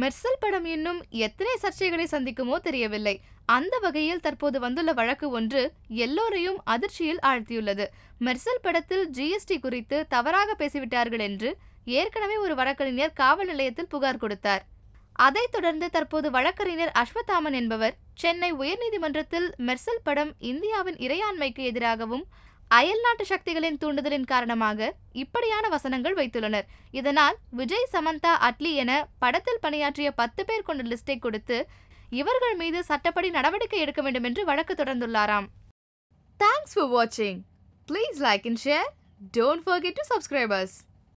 மெர்சல் படம் இன்னும் எத்தனை சர்ச்சைகளை சந்திக்குமோ தெரியவில்லை அந்த வகையில் தற்போது வந்துள்ள வழக்கு ஒன்று எல்லோரையும் அதிர்ச்சியில் ஆழ்த்தியுள்ளது மெர்சல் படத்தில் ஜிஎஸ்டி குறித்து தவறாக பேசிவிட்டார்கள் என்று ஏற்கனவே ஒரு வழக்கறிஞர் காவல் நிலையத்தில் புகார் கொடுத்தார் அதைத் தொடர்ந்து தற்போது வழக்கறிஞர் அஸ்வத்தாமன் என்பவர் சென்னை உயர்நீதிமன்றத்தில் மெர்சல் படம் இந்தியாவின் இறையாண்மைக்கு எதிராகவும் அயல்நாட்டு சக்திகளின் தூண்டுதலின் காரணமாக இப்படியான வசனங்கள் வைத்துள்ளனர் இதனால் விஜய் சமந்தா அட்லி என படத்தில் பணியாற்றிய பத்து பேர் கொண்ட லிஸ்டை கொடுத்து இவர்கள் மீது சட்டப்படி நடவடிக்கை எடுக்க வேண்டும் என்று வழக்கு தொடர்ந்துள்ளாராம் தேங்க்ஸ் ஃபார் வாட்சிங் please like and share don't forget to subscribers